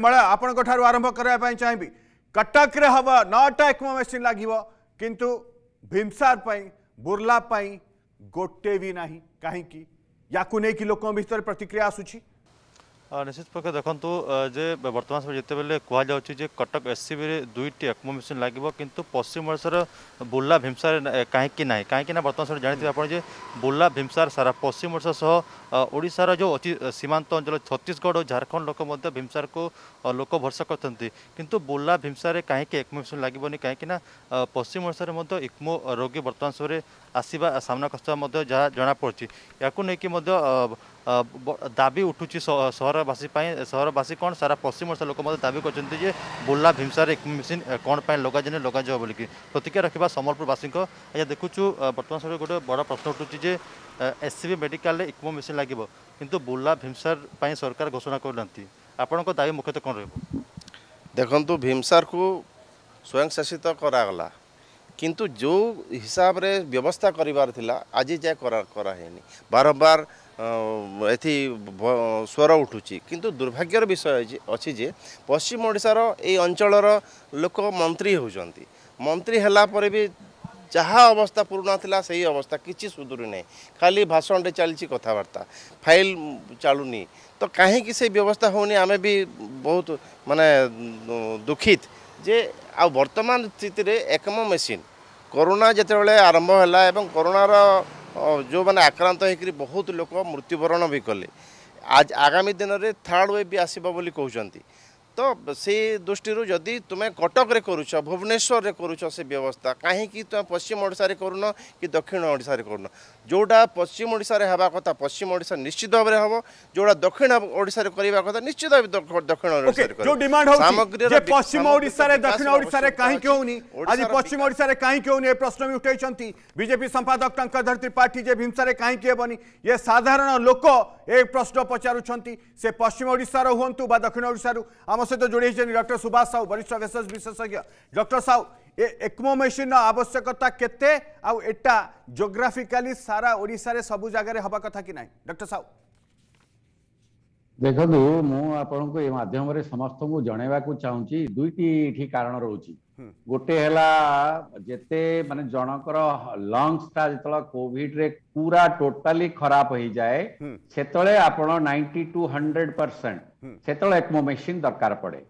मेला आपण आरंभ करने चाहिए कटक हम नौटा एक्मो मेसीन लगे किंतु भीमसारपाई गोटे भी ना कहीं या लोक भर प्रतिक्रिया आसूँ ନିଶ୍ଚିତ ପକ୍ଷେ ଦେଖନ୍ତୁ ଯେ ବର୍ତ୍ତମାନ ସମୟ ଯେତେବେଳେ କୁହାଯାଉଛି ଯେ କଟକ ଏସ୍ସିବିରେ ଦୁଇଟି ଏକ୍ମୋ ମେସିନ୍ ଲାଗିବ କିନ୍ତୁ ପଶ୍ଚିମ ଓଡ଼ିଶାର ବୁର୍ଲା ଭୀମସାର କାହିଁକି ନାହିଁ କାହିଁକି ନା ବର୍ତ୍ତମାନ ସମୟରେ ଜାଣିଥିବେ ଆପଣ ଯେ ବୁର୍ଲା ଭୀମସାର ସାରା ପଶ୍ଚିମ ଓଡ଼ିଶା ସହ ଓଡ଼ିଶାର ଯେଉଁ ଅଛି ସୀମାନ୍ତ ଅଞ୍ଚଳ ଛତିଶଗଡ଼ ଓ ଝାଡ଼ଖଣ୍ଡ ଲୋକ ମଧ୍ୟ ଭୀମସାରକୁ ଲୋକ ଭରସା କରିଛନ୍ତି କିନ୍ତୁ ବୁର୍ଲା ଭୀମସାରରେ କାହିଁକି ଏକ୍ମୋ ମେସିନ୍ ଲାଗିବନି କାହିଁକି ନା ପଶ୍ଚିମ ଓଡ଼ିଶାରେ ମଧ୍ୟ ଇକ୍ମୋ ରୋଗୀ ବର୍ତ୍ତମାନ ସମୟରେ ଆସିବା ସାମ୍ନା କଷ୍ଟ ମଧ୍ୟ ଯାହା ଜଣାପଡ଼ୁଛି ଏହାକୁ ନେଇକି ମଧ୍ୟ দাবি উঠুଛି ସହରବାସୀ ପାଇଁ ସହରବାସୀ କ'ଣ ସାରା ପଶ୍ଚିମ ଓଡ଼ିଶା ଲୋକ ମଧ୍ୟ ଦାବି କରିଛନ୍ତି ଯେ ବୁର୍ଲା ଭୀମସାର ମେସିନ୍ କ'ଣ ପାଇଁ ଲଗାଯାଇନି ଲଗାଯିବ ବୋଲିକି ପ୍ରତିକ୍ରିୟା ରଖିବା ସମ୍ବଲପୁରବାସୀଙ୍କ ଆଜ୍ଞା ଦେଖୁଛୁ ବର୍ତ୍ତମାନ ସମୟରେ ଗୋଟେ ବଡ଼ ପ୍ରଶ୍ନ ଉଠୁଛି ଯେ ଏସ୍ସିବି ମେଡ଼ିକାଲରେ ଇକ୍ମୋ ମେସିନ୍ ଲାଗିବ କିନ୍ତୁ ବୁର୍ଲା ଭୀମସାର ପାଇଁ ସରକାର ଘୋଷଣା କରୁନାହାନ୍ତି ଆପଣଙ୍କ ଦାବି ମୁଖ୍ୟତଃ କ'ଣ ରହିବ ଦେଖନ୍ତୁ ଭୀମସାରକୁ ସ୍ୱୟଂଶାସିତ କରାଗଲା কিন্তু ଯେଉଁ ହିସାବରେ ବ୍ୟବସ୍ଥା କରିବାର ଥିଲା ଆଜି ଯାଏ କରା କରାହେଇନି ବାରମ୍ବାର ଏଥି ସ୍ୱର ଉଠୁଛି କିନ୍ତୁ ଦୁର୍ଭାଗ୍ୟର ବିଷୟ ଅଛି ଯେ ପଶ୍ଚିମ ଓଡ଼ିଶାର ଏଇ ଅଞ୍ଚଳର ଲୋକ ମନ୍ତ୍ରୀ ହେଉଛନ୍ତି ମନ୍ତ୍ରୀ ହେଲା ପରେ ବି ଯାହା ଅବସ୍ଥା ପୁରୁଣା ଥିଲା ସେଇ ଅବସ୍ଥା କିଛି ସୁଧୁରି ନାହିଁ ଖାଲି ଭାଷଣରେ ଚାଲିଛି କଥାବାର୍ତ୍ତା ଫାଇଲ୍ ଚାଲୁନି ତ କାହିଁକି ସେ ବ୍ୟବସ୍ଥା ହେଉନି ଆମେ ବି ବହୁତ ମାନେ ଦୁଃଖିତ ଯେ ଆଉ ବର୍ତ୍ତମାନ ସ୍ଥିତିରେ ଏକମ ମେସିନ୍ କରୋନା ଯେତେବେଳେ ଆରମ୍ଭ ହେଲା ଏବଂ କରୋନାର ଯେଉଁମାନେ ଆକ୍ରାନ୍ତ ହୋଇକରି ବହୁତ ଲୋକ ମୃତ୍ୟୁବରଣ ବି କଲେ ଆଗାମୀ ଦିନରେ ଥାର୍ଡ଼ ୱେଭ୍ ବି ଆସିବ ବୋଲି କହୁଛନ୍ତି তো সেই দৃষ্টির যদি তুমি কটকরে করুছ ভুবনেশ্বরের করুছ সে ব্যবস্থা কী তুমি পশ্চিম ওড়শার করুন কি দক্ষিণ ওড়শার করুন যেটা পশ্চিম ওড়শার হওয়া কথা পশ্চিম ওড়শা নিশ্চিত ভাবে হব যেটা দক্ষিণ ওড়শার করা কথা নিশ্চিত ভাবে দক্ষিণ ওড়শার সামগ্রী পশ্চিম ওড়শার দক্ষিণ ওড়শার কী হোনি আজ পশ্চিম ওড়শার কী হোনি এ প্রশ্ন বি উঠাইছেন বিজেপি সম্পাদক টঙ্কধর ত্রিপাঠী যে ভীমসারে কী হবনি এ সাধারণ লোক एक प्रश्न पचारुंट पश्चिम ओडार हूँ बा दक्षिण ओडार आम सहित जोड़ी डक्टर सुभाष साहू वरिष्ठ भेषज विशेषज्ञ डक्टर साहू ए एक्मो मेसीन आवश्यकता केते आउ एटा जोग्राफिकाली सारा ओडार सब जगार हवा कथा कि ना डक्टर साहू ଦେଖନ୍ତୁ ମୁଁ ଆପଣଙ୍କୁ ଏ ମାଧ୍ୟମରେ ସମସ୍ତଙ୍କୁ ଜଣେଇବାକୁ ଚାହୁଁଛି ଦୁଇଟି ଏଠି କାରଣ ରହୁଛି ଗୋଟେ ହେଲା ଯେତେ ମାନେ ଜଣଙ୍କର ଲଙ୍ଗସଟା ଯେତେବେଳେ କୋଭିଡରେ ପୁରା ଟୋଟାଲି ଖରାପ ହେଇଯାଏ ସେତେବେଳେ ଆପଣ ନାଇଣ୍ଟି ଟୁ ହଣ୍ଡ୍ରେଡ ପରସେଣ୍ଟ ସେତେବେଳେ ଏକ୍ମୋ ମେସିନ୍ ଦରକାର ପଡେ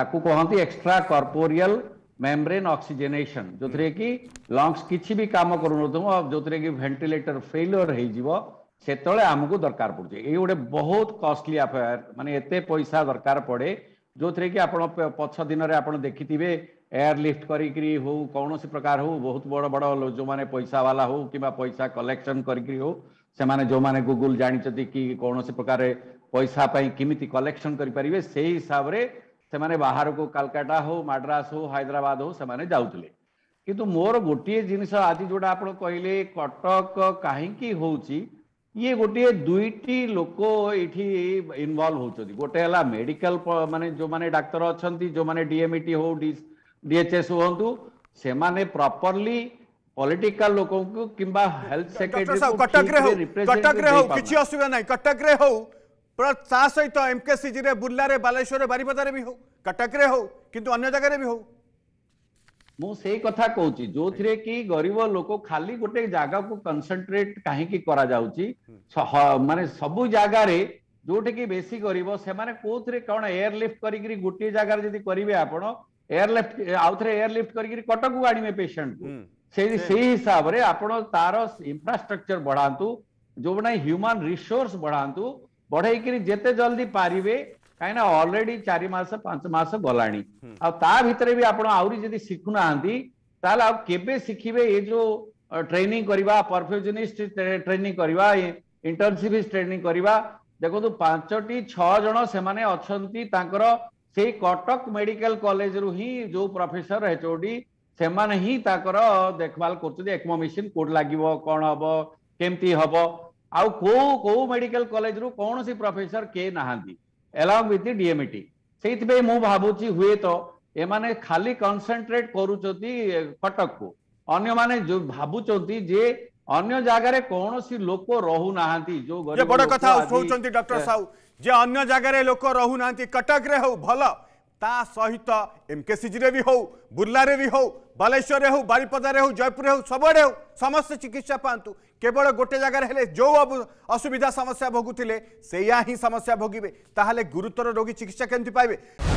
ତାକୁ କହନ୍ତି ଏକ୍ସଟ୍ରା କର୍ପୋରିଆଲ ମେମ୍ବ୍ରେନ୍ ଅକ୍ସିଜେନେସନ୍ ଯୋଉଥିରେ କି ଲଙ୍ଗସ୍ କିଛି ବି କାମ କରୁନଥିବ ଯୋଉଥିରେ କି ଭେଣ୍ଟିଲେଟର ଫେଲିଓର ହେଇଯିବ ସେତେବେଳେ ଆମକୁ ଦରକାର ପଡ଼ୁଛି ଏଇ ଗୋଟେ ବହୁତ କଷ୍ଟଲି ଆଫେୟାର ମାନେ ଏତେ ପଇସା ଦରକାର ପଡ଼େ ଯେଉଁଥିରେ କି ଆପଣ ପଛ ଦିନରେ ଆପଣ ଦେଖିଥିବେ ଏୟାର ଲିଫ୍ଟ କରିକିରି ହଉ କୌଣସି ପ୍ରକାର ହଉ ବହୁତ ବଡ଼ ବଡ଼ ଯେଉଁମାନେ ପଇସାବାଲା ହଉ କିମ୍ବା ପଇସା କଲେକ୍ସନ୍ କରିକିରି ହଉ ସେମାନେ ଯେଉଁମାନେ ଗୁଗୁଲ ଜାଣିଛନ୍ତି କି କୌଣସି ପ୍ରକାର ପଇସା ପାଇଁ କେମିତି କଲେକ୍ସନ୍ କରିପାରିବେ ସେଇ ହିସାବରେ ସେମାନେ ବାହାରକୁ କାଲକାଟା ହଉ ମାଡ୍ରାସ ହଉ ହାଇଦ୍ରାବାଦ ହଉ ସେମାନେ ଯାଉଥିଲେ କିନ୍ତୁ ମୋର ଗୋଟିଏ ଜିନିଷ ଆଜି ଯେଉଁଟା ଆପଣ କହିଲେ କଟକ କାହିଁକି ହେଉଛି ये गोटे दुईटी लोक ये इनवल्व हो गोटे मेडिकल माने जो मैंने डाक्तर अच्छा जो माने डीएमईटी हो डीएचएस हूँ से माने प्रॉपर्ली पॉलिटिकल लोक को किंबा हेल्थ सेक्रेटरी कटक रे हो कटक रे हो असुविधा नै कटक रे हो पर सहित एमकेसीजी रे रे बालेश्वर रे रे भी हो कटक रे हो किंतु अन्य जगह रे भी हो ମୁଁ ସେଇ କଥା କହୁଛି ଯୋଉଥିରେ କି ଗରିବ ଲୋକ ଖାଲି ଗୋଟେ ଜାଗାକୁ କନସେଣ୍ଟ୍ରେଟ କାହିଁକି କରାଯାଉଛି ମାନେ ସବୁ ଜାଗାରେ ଯୋଉଠିକି ବେଶୀ ଗରିବ ସେମାନେ କୋଉଥିରେ କଣ ଏୟାରଲିଫ୍ଟ କରିକିରି ଗୋଟିଏ ଜାଗାରେ ଯଦି କରିବେ ଆପଣ ଏୟାରଲିଫ୍ଟ ଆଉଥରେ ଏୟାରଲିଫ୍ଟ କରିକିରି କଟକକୁ ଆଣିବେ ପେସେଣ୍ଟକୁ ସେଇ ସେଇ ହିସାବରେ ଆପଣ ତାର ଇନଫ୍ରାଷ୍ଟ୍ରକ୍ଚର ବଢାନ୍ତୁ ଯୋଉମାନେ ହ୍ୟୁମାନ ରିସୋର୍ସ ବଢାନ୍ତୁ ବଢେଇକିରି ଯେତେ ଜଲ୍ଦି ପାରିବେ कहीं अलरेडी चार पांच मस गला भितर भी आप आदि शिखु ना केिखे ये जो ट्रेनिंग करवा परफ्यूजनिस्ट ट्रेनिंग करवा इंटर्नशिप ट्रेनिंग करवा देखो पांच टी छण अच्छा से कटक मेडिकल कॉलेज रु ही जो प्रफेसर एचओडी से देखभाल करमो मेसीन कौट लगे कौन हम कमती हम आउ कौ मेडिकल कलेज रु कौन सी प्रफेसर के नहांती along with the DMET ସେଇଥିପାଇଁ ମୁଁ ଭାବୁଛି ହୁଏତ ଏମାନେ ଖାଲି କନସେଣ୍ଟ୍ରେଟ୍ କରୁଛନ୍ତି କଟକକୁ ଅନ୍ୟମାନେ ଯୋଉ ଭାବୁଛନ୍ତି ଯେ ଅନ୍ୟ ଜାଗାରେ କୌଣସି ଲୋକ ରହୁନାହାନ୍ତି ଯୋଉ ବଡ଼ କଥା ଉଠଉଛନ୍ତି ଡକ୍ଟର ସାହୁ ଯେ ଅନ୍ୟ ଜାଗାରେ ଲୋକ ରହୁନାହାନ୍ତି କଟକରେ ହଉ ଭଲ ता सहित एमकेसीजी भी हो बुर्लारे भी हो बालेश्वर हो बारिपदार हो जयपुर हो सब हो समस्ते चिकित्सा पातु केवल गोटे जगार हेले जो असुविधा समस्या भोगुते से समस्या भोगे ताहले गुरुतर रोगी चिकित्सा केमती पाए